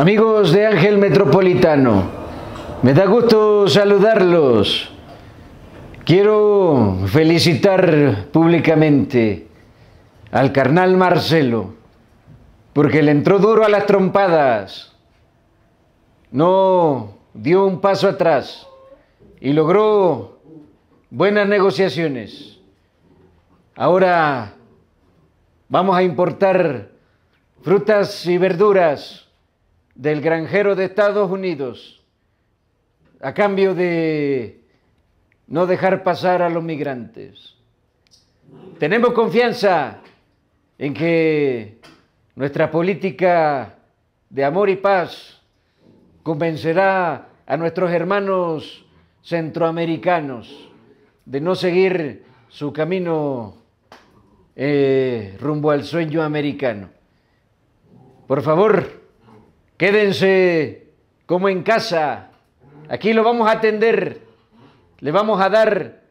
Amigos de Ángel Metropolitano, me da gusto saludarlos. Quiero felicitar públicamente al carnal Marcelo, porque le entró duro a las trompadas, no dio un paso atrás y logró buenas negociaciones. Ahora vamos a importar frutas y verduras del granjero de Estados Unidos a cambio de no dejar pasar a los migrantes. Tenemos confianza en que nuestra política de amor y paz convencerá a nuestros hermanos centroamericanos de no seguir su camino eh, rumbo al sueño americano. Por favor, Quédense como en casa. Aquí lo vamos a atender. Le vamos a dar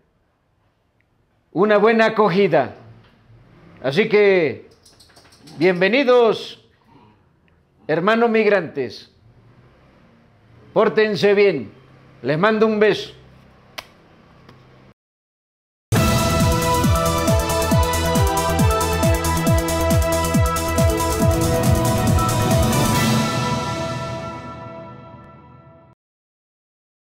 una buena acogida. Así que, bienvenidos, hermanos migrantes. Pórtense bien. Les mando un beso.